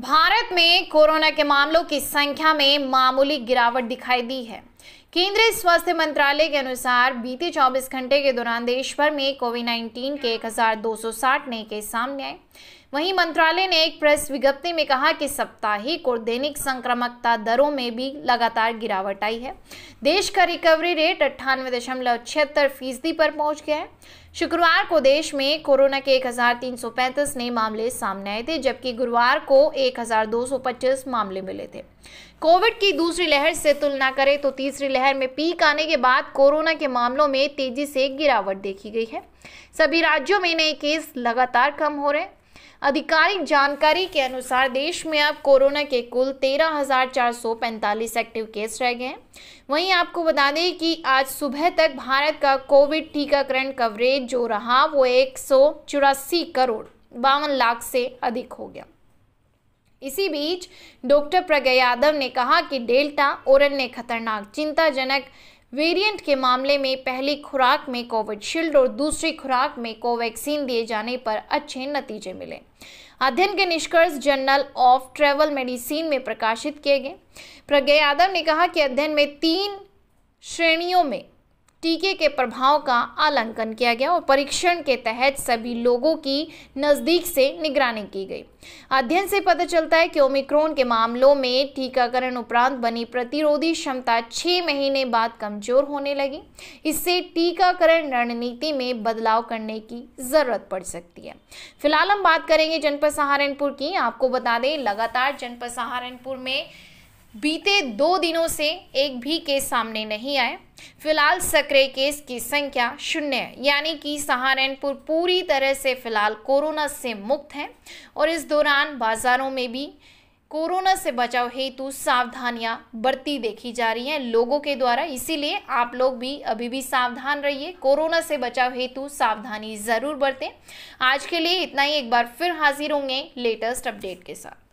भारत में कोरोना के मामलों की संख्या में मामूली गिरावट दिखाई दी है केंद्रीय स्वास्थ्य मंत्रालय के अनुसार बीते 24 घंटे के दौरान देश भर में कोविड 19 के 1260 नए केस सामने आए वहीं मंत्रालय ने एक प्रेस विज्ञप्ति में कहा कि साप्ताहिक और दैनिक संक्रमकता दरों में भी लगातार गिरावट आई है देश का रिकवरी रेट अट्ठानवे दशमलव छिहत्तर फीसदी पर पहुंच गया है शुक्रवार को देश में कोरोना के 1335 नए मामले सामने आए थे जबकि गुरुवार को 1225 मामले मिले थे कोविड की दूसरी लहर से तुलना करें तो तीसरी लहर में पीक आने के बाद कोरोना के मामलों में तेजी से गिरावट देखी गई है सभी राज्यों में नए केस लगातार कम हो रहे हैं आधिकारिक जानकारी के अनुसार देश में अब कोरोना के कुल 13,445 एक्टिव केस रह गए हैं वहीं आपको बता दें कि आज सुबह तक भारत का कोविड टीकाकरण कवरेज जो रहा वो एक करोड़ बावन लाख से अधिक हो गया इसी बीच डॉक्टर प्रज्ञा यादव ने कहा कि डेल्टा ओरन ने खतरनाक चिंताजनक वेरिएंट के मामले में पहली खुराक में कोविडशील्ड और दूसरी खुराक में कोवैक्सीन दिए जाने पर अच्छे नतीजे मिले अध्ययन के निष्कर्ष जर्नल ऑफ ट्रेवल मेडिसिन में प्रकाशित किए गए प्रज्ञा यादव ने कहा कि अध्ययन में तीन श्रेणियों में टीके के प्रभाव का आलंकन किया गया और परीक्षण के तहत सभी लोगों की नज़दीक से निगरानी की गई अध्ययन से पता चलता है कि ओमिक्रोन के मामलों में टीकाकरण उपरांत बनी प्रतिरोधी क्षमता छह महीने बाद कमजोर होने लगी इससे टीकाकरण रणनीति में बदलाव करने की ज़रूरत पड़ सकती है फिलहाल हम बात करेंगे जनपद सहारनपुर की आपको बता दें लगातार जनपद सहारनपुर में बीते दो दिनों से एक भी केस सामने नहीं आए फिलहाल सक्रिय केस की संख्या शून्य है यानी कि सहारनपुर पूरी तरह से फिलहाल कोरोना से मुक्त है और इस दौरान बाजारों में भी कोरोना से बचाव हेतु सावधानियां बरती देखी जा रही हैं लोगों के द्वारा इसीलिए आप लोग भी अभी भी सावधान रहिए कोरोना से बचाव हेतु सावधानी ज़रूर बरतें आज के लिए इतना ही एक बार फिर हाजिर होंगे लेटेस्ट अपडेट के साथ